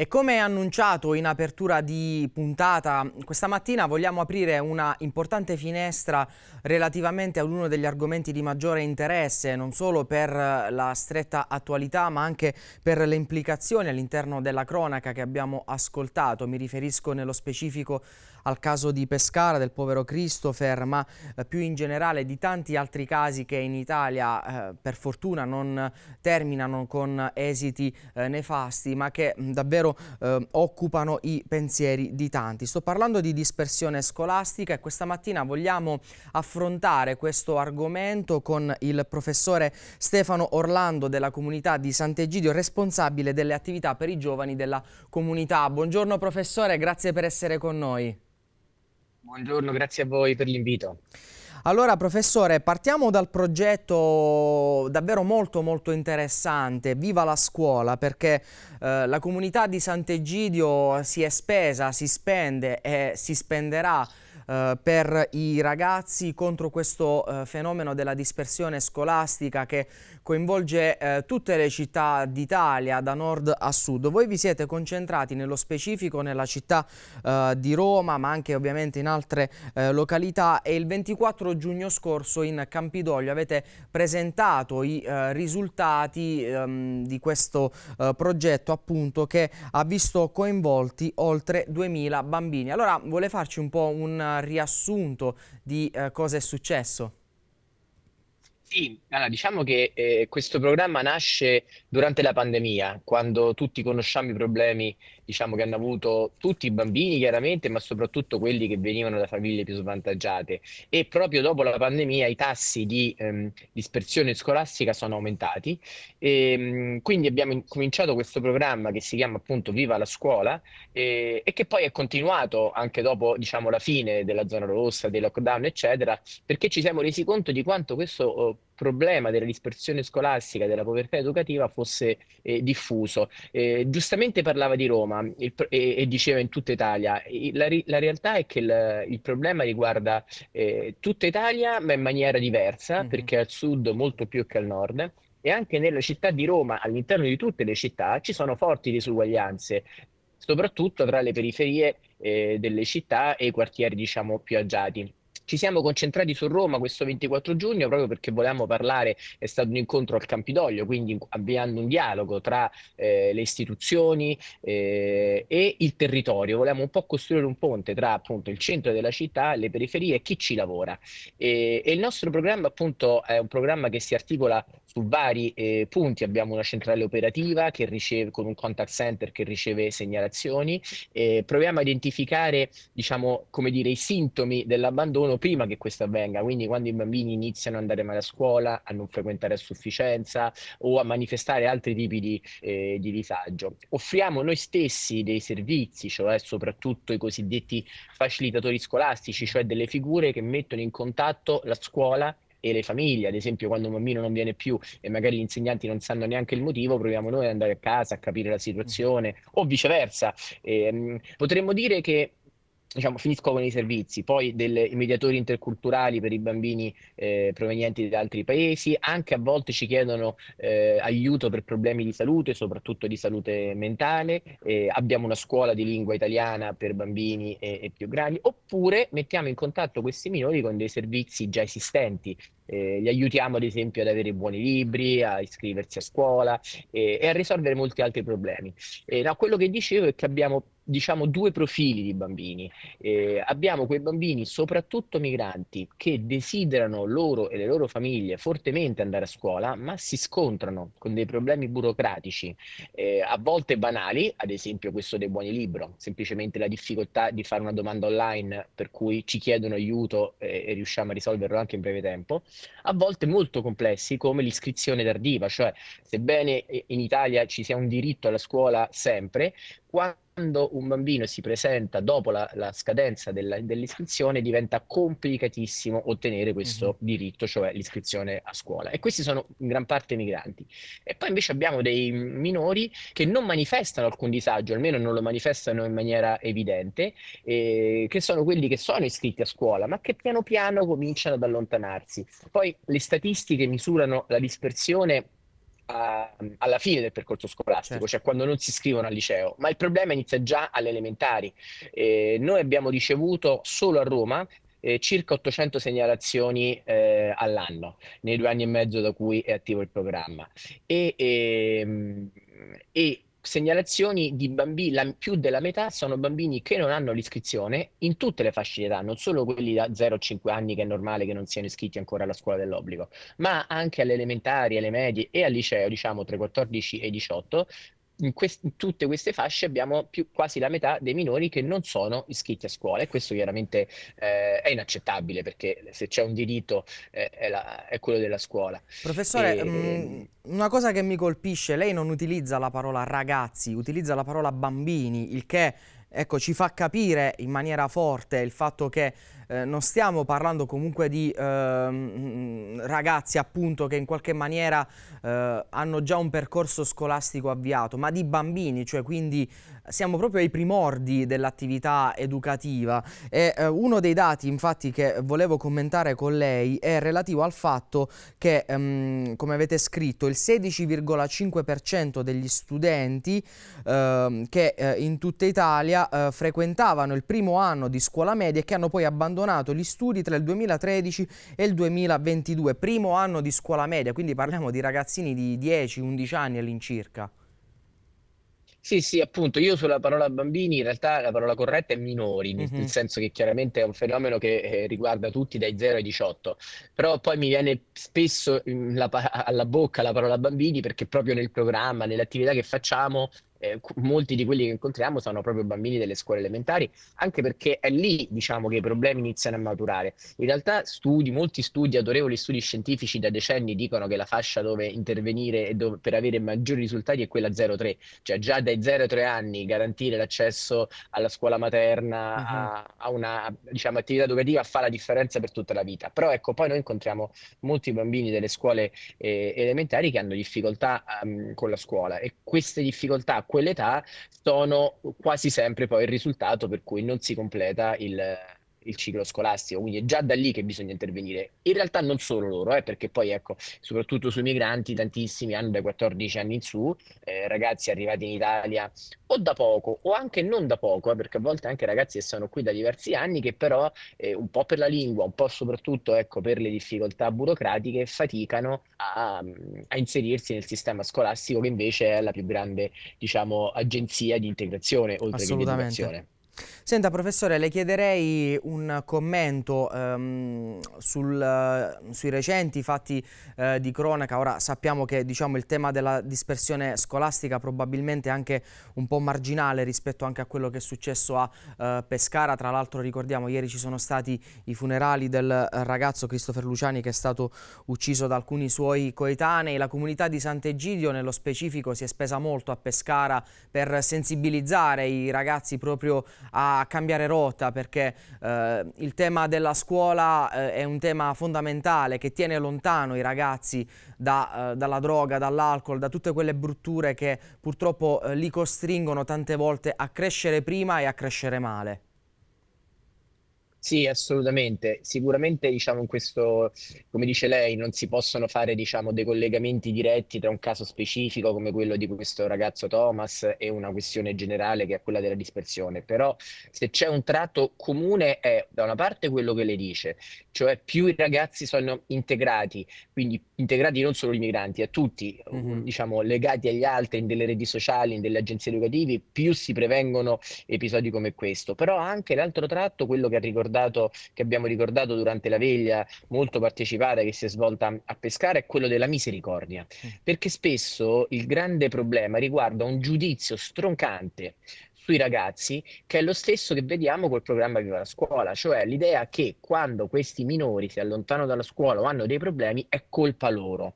E come annunciato in apertura di puntata, questa mattina vogliamo aprire una importante finestra relativamente ad uno degli argomenti di maggiore interesse, non solo per eh, la stretta attualità, ma anche per le implicazioni all'interno della cronaca che abbiamo ascoltato. Mi riferisco nello specifico al caso di Pescara, del povero Christopher, ma eh, più in generale di tanti altri casi che in Italia eh, per fortuna non terminano con esiti eh, nefasti, ma che mm, davvero eh, occupano i pensieri di tanti. Sto parlando di dispersione scolastica e questa mattina vogliamo affrontare questo argomento con il professore Stefano Orlando della comunità di Sant'Egidio, responsabile delle attività per i giovani della comunità. Buongiorno professore, grazie per essere con noi. Buongiorno, grazie a voi per l'invito. Allora professore, partiamo dal progetto davvero molto molto interessante, Viva la scuola, perché eh, la comunità di Sant'Egidio si è spesa, si spende e si spenderà eh, per i ragazzi contro questo eh, fenomeno della dispersione scolastica che coinvolge eh, tutte le città d'Italia, da nord a sud. Voi vi siete concentrati nello specifico nella città eh, di Roma, ma anche ovviamente in altre eh, località e il 24 giugno scorso in Campidoglio avete presentato i eh, risultati ehm, di questo eh, progetto appunto che ha visto coinvolti oltre 2000 bambini. Allora, vuole farci un po' un riassunto di eh, cosa è successo? Sì, allora, diciamo che eh, questo programma nasce durante la pandemia, quando tutti conosciamo i problemi, diciamo, che hanno avuto tutti i bambini, chiaramente, ma soprattutto quelli che venivano da famiglie più svantaggiate. E proprio dopo la pandemia i tassi di ehm, dispersione scolastica sono aumentati. E, ehm, quindi abbiamo cominciato questo programma che si chiama appunto Viva la scuola e, e che poi è continuato anche dopo, diciamo, la fine della zona rossa, dei lockdown, eccetera, perché ci siamo resi conto di quanto questo oh, problema della dispersione scolastica e della povertà educativa fosse eh, diffuso. Eh, giustamente parlava di Roma il, e, e, diceva in tutta Italia. La, la realtà è che il, il problema riguarda eh, tutta Italia, ma in maniera diversa, mm-hmm. perché al sud molto più che al nord e anche nella città di Roma, all'interno di tutte le città, ci sono forti disuguaglianze, soprattutto tra le periferie eh, delle città e i quartieri diciamo più agiati. Ci siamo concentrati su Roma questo 24 giugno proprio perché volevamo parlare, è stato un incontro al Campidoglio, quindi avviando un dialogo tra eh, le istituzioni eh, e il territorio. Volevamo un po' costruire un ponte tra appunto il centro della città, le periferie e chi ci lavora. E, e il nostro programma appunto è un programma che si articola su vari eh, punti abbiamo una centrale operativa che riceve con un contact center che riceve segnalazioni. Eh, proviamo a identificare, diciamo, come dire, i sintomi dell'abbandono prima che questo avvenga. Quindi quando i bambini iniziano ad andare male a scuola, a non frequentare a sufficienza o a manifestare altri tipi di, eh, di disagio. Offriamo noi stessi dei servizi, cioè soprattutto i cosiddetti facilitatori scolastici, cioè delle figure che mettono in contatto la scuola e le famiglie, ad esempio quando un bambino non viene più e magari gli insegnanti non sanno neanche il motivo, proviamo noi ad andare a casa a capire la situazione o viceversa. E, ehm, potremmo dire che diciamo, finisco con i servizi, poi dei mediatori interculturali per i bambini eh, provenienti da altri paesi, anche a volte ci chiedono eh, aiuto per problemi di salute, soprattutto di salute mentale, eh, abbiamo una scuola di lingua italiana per bambini e, e, più grandi, oppure mettiamo in contatto questi minori con dei servizi già esistenti. Eh, li aiutiamo ad esempio ad avere buoni libri, a iscriversi a scuola e a risolvere molti altri problemi. No, quello che dicevo è che abbiamo diciamo due profili di bambini. Eh, abbiamo quei bambini, soprattutto migranti, che desiderano loro e le loro famiglie fortemente andare a scuola, ma si scontrano con dei problemi burocratici, eh, a volte banali, ad esempio questo dei buoni libro, semplicemente la difficoltà di fare una domanda online per cui ci chiedono aiuto e, eh, e riusciamo a risolverlo anche in breve tempo, a volte molto complessi come l'iscrizione tardiva, cioè sebbene eh, in Italia ci sia un diritto alla scuola sempre, quando un bambino si presenta dopo la, la scadenza della, dell'iscrizione diventa complicatissimo ottenere questo uh-huh. diritto, cioè l'iscrizione a scuola. E questi sono in gran parte migranti. E poi invece abbiamo dei minori che non manifestano alcun disagio, almeno non lo manifestano in maniera evidente, eh, che sono quelli che sono iscritti a scuola, ma che piano piano cominciano ad allontanarsi. Poi le statistiche misurano la dispersione a, ehm, alla fine del percorso scolastico, certo. cioè quando non si iscrivono al liceo, ma il problema inizia già alle elementari. Eh, noi abbiamo ricevuto solo a Roma eh, circa 800 segnalazioni eh, all'anno nei due anni e mezzo da cui è attivo il programma e, ehm, e, e segnalazioni di bambini, la, più della metà sono bambini che non hanno l'iscrizione in tutte le fasce di età, non solo quelli da 0 a 5 anni che è normale che non siano iscritti ancora alla scuola dell'obbligo, ma anche alle elementari, alle medie e al liceo, diciamo tra i 14 e i 18, in, quest- in tutte queste fasce abbiamo più, quasi la metà dei minori che non sono iscritti a scuola e questo chiaramente eh, è inaccettabile perché se c'è un diritto eh, è, la, è, quello della scuola. Professore, e... mh, mm, ehm, una cosa che mi colpisce, lei non utilizza la parola ragazzi, utilizza la parola bambini, il che ecco, ci fa capire in maniera forte il fatto che eh, non stiamo parlando comunque di eh, ragazzi appunto che in qualche maniera eh, hanno già un percorso scolastico avviato, ma di bambini, cioè quindi eh, siamo proprio ai primordi dell'attività educativa e eh, uno dei dati infatti che volevo commentare con lei è relativo al fatto che ehm, come avete scritto il 16,5% degli studenti ehm, che in tutta Italia frequentavano il primo anno di scuola media e che hanno poi abbandonato abbandonato gli studi tra il 2013 e il 2022, primo anno di scuola media, quindi parliamo di ragazzini di 10-11 anni all'incirca. Sì, sì, appunto, io sulla parola bambini in realtà la parola corretta è minori, mm-hmm. nel mhm. senso che chiaramente è un fenomeno che eh, riguarda tutti dai 0 ai 18, però poi mi viene spesso mm, la, alla bocca la parola bambini perché proprio nel programma, nelle attività che facciamo, eh, molti di quelli che incontriamo sono proprio bambini delle scuole elementari, anche perché è lì diciamo, che i problemi iniziano a maturare. In realtà studi, molti studi, adorevoli studi scientifici da decenni dicono che la fascia dove intervenire e dove, per avere maggiori risultati è quella 0-3, cioè già dai 0-3 anni garantire l'accesso alla scuola materna, uh-huh. a, a, una diciamo, attività educativa fa la differenza per tutta la vita. Però ecco, poi noi incontriamo molti bambini delle scuole eh, elementari che hanno difficoltà um, con la scuola e queste difficoltà quell'età sono quasi sempre poi il risultato per cui non si completa il il ciclo scolastico, quindi è già da lì che bisogna intervenire. In realtà non solo loro, eh, perché poi ecco, soprattutto sui migranti, tantissimi hanno dai 14 anni in su, eh, ragazzi arrivati in Italia o da poco o anche non da poco, eh, perché a volte anche ragazzi che sono qui da diversi anni che però eh, un po' per la lingua, un po' soprattutto ecco, per le difficoltà burocratiche faticano a, a inserirsi nel sistema scolastico che invece è la più grande diciamo, agenzia di integrazione oltre che di educazione. Senta professore, le chiederei un commento ehm, sul, sui recenti fatti eh, di cronaca. Ora sappiamo che diciamo, il tema della dispersione scolastica probabilmente è anche un po' marginale rispetto anche a quello che è successo a eh, Pescara. Tra l'altro ricordiamo ieri ci sono stati i funerali del ragazzo Christopher Luciani che è stato ucciso da alcuni suoi coetanei. La comunità di Sant'Egidio nello specifico si è spesa molto a Pescara per sensibilizzare i ragazzi proprio a cambiare rotta perché eh, il tema della scuola eh, è un tema fondamentale che tiene lontano i ragazzi da, eh, dalla droga, dall'alcol, da tutte quelle brutture che purtroppo eh, li costringono tante volte a crescere prima e a crescere male. Sì, assolutamente. Sicuramente, diciamo, in questo, come dice lei, non si possono fare, diciamo, dei collegamenti diretti tra un caso specifico come quello di questo ragazzo Thomas e una questione generale che è quella della dispersione. Però se c'è un tratto comune è da una parte quello che le dice, cioè più i ragazzi sono integrati, quindi integrati non solo i migranti, a tutti, mm-hmm. diciamo, legati agli altri in delle reti sociali, in delle agenzie educative, più si prevengono episodi come questo. Però anche l'altro tratto, quello che ha ricordato ricordato, che abbiamo ricordato durante la veglia molto partecipata che si è svolta a Pescara è quello della misericordia, mm. perché spesso il grande problema riguarda un giudizio stroncante sui ragazzi, che è lo stesso che vediamo col programma Viva la Scuola, cioè l'idea che quando questi minori si allontanano dalla scuola o hanno dei problemi è colpa loro.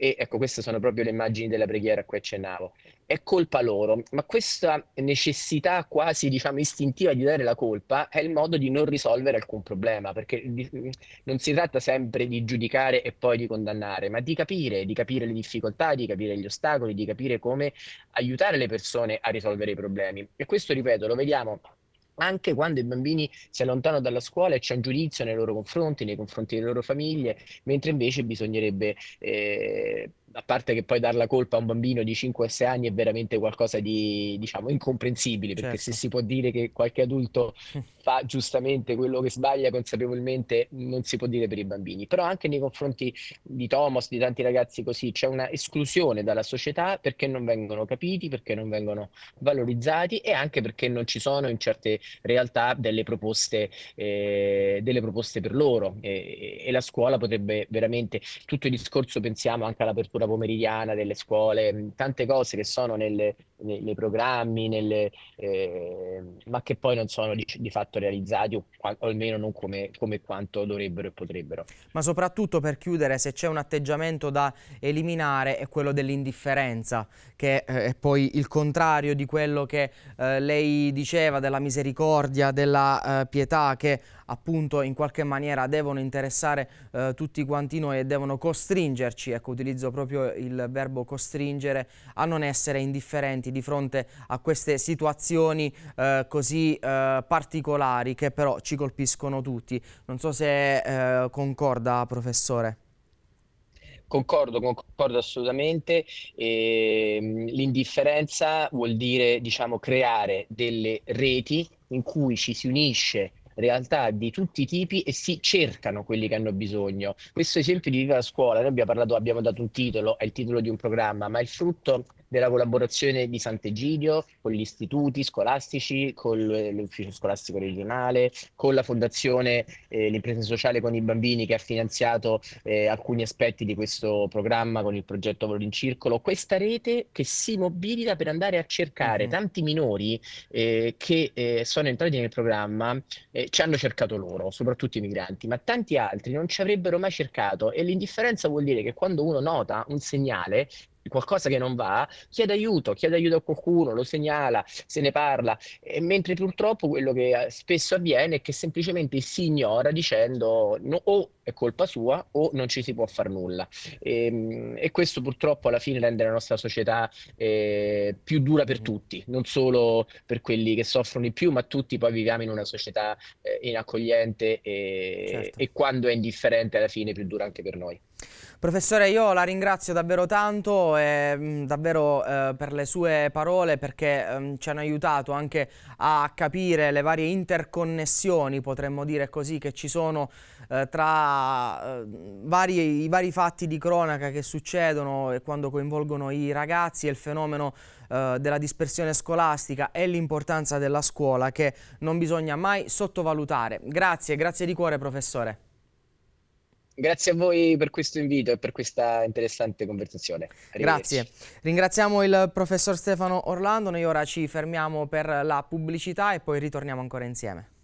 E ecco, queste sono proprio le immagini della preghiera a cui accennavo. È colpa loro, ma questa necessità quasi, diciamo, istintiva di dare la colpa è il modo di non risolvere alcun problema, perché non si tratta sempre di giudicare e poi di condannare, ma di capire, di capire le difficoltà, di capire gli ostacoli, di capire come aiutare le persone a risolvere i problemi. E questo, ripeto, lo vediamo anche quando i bambini si allontanano dalla scuola e c'è un giudizio nei loro confronti, nei confronti delle loro famiglie, mentre invece bisognerebbe eh, a parte che poi dar la colpa a un bambino di 5-6 anni è veramente qualcosa di, diciamo, incomprensibile, perché certo. se si può dire che qualche adulto fa giustamente quello che sbaglia consapevolmente, non si può dire per i bambini. Però anche nei confronti di Thomas, di tanti ragazzi così, c'è una esclusione dalla società perché non vengono capiti, perché non vengono valorizzati e anche perché non ci sono in certe realtà delle proposte, eh, delle proposte per loro. E, e la scuola potrebbe veramente, tutto il discorso pensiamo anche alla cultura pomeridiana delle scuole, tante cose che sono nelle, nei, nei programmi, nelle, eh, ma che poi non sono di, di fatto realizzati o, o almeno non come, come, quanto dovrebbero e potrebbero. Ma soprattutto per chiudere, se c'è un atteggiamento da eliminare è quello dell'indifferenza, che eh, è poi il contrario di quello che eh, lei diceva della misericordia, della eh, pietà, che appunto in qualche maniera devono interessare eh, tutti quanti noi e devono costringerci, ecco utilizzo proprio il verbo costringere, a non essere indifferenti presenti di fronte a queste situazioni eh, così eh, particolari che però ci colpiscono tutti. Non so se eh, concorda, professore. Concordo, concordo assolutamente. Ehm, l'indifferenza vuol dire diciamo, creare delle reti in cui ci si unisce realtà di tutti i tipi e si cercano quelli che hanno bisogno. Questo esempio di Viva la Scuola, noi abbiamo, parlato, abbiamo dato un titolo, è il titolo di un programma, ma è il frutto della collaborazione di Sant'Egidio con gli istituti scolastici, con eh, l'ufficio scolastico regionale, con la fondazione eh, L'impresa sociale con i bambini che ha finanziato eh, alcuni aspetti di questo programma con il progetto Volo in Circolo. Questa rete che si mobilita per andare a cercare mm-hmm. tanti minori eh, che eh, sono entrati nel programma eh, ci hanno cercato loro, soprattutto i migranti, ma tanti altri non ci avrebbero mai cercato e l'indifferenza vuol dire che quando uno nota un segnale qualcosa che non va, chiede aiuto, chiede aiuto a qualcuno, lo segnala, se ne parla, e mentre purtroppo quello che eh, spesso avviene è che semplicemente si ignora dicendo no, o è colpa sua o non ci si può fare nulla e, ehm, e, questo purtroppo alla fine rende la nostra società eh, più dura per tutti, non solo per quelli che soffrono di più, ma tutti poi viviamo in una società eh, inaccogliente e, certo. e quando è indifferente alla fine è più dura anche per noi. Professore, io la ringrazio davvero tanto e mh, mm, davvero eh, per le sue parole perché mh, mm, ci hanno aiutato anche a capire le varie interconnessioni, potremmo dire così, che ci sono eh, tra eh, vari, i vari fatti di cronaca che succedono e quando coinvolgono i ragazzi e il fenomeno eh, della dispersione scolastica e l'importanza della scuola che non bisogna mai sottovalutare. Grazie, grazie di cuore professore. Grazie a voi per questo invito e per questa interessante conversazione. Grazie. Ringraziamo il professor Stefano Orlando, noi ora ci fermiamo per la pubblicità e poi ritorniamo ancora insieme.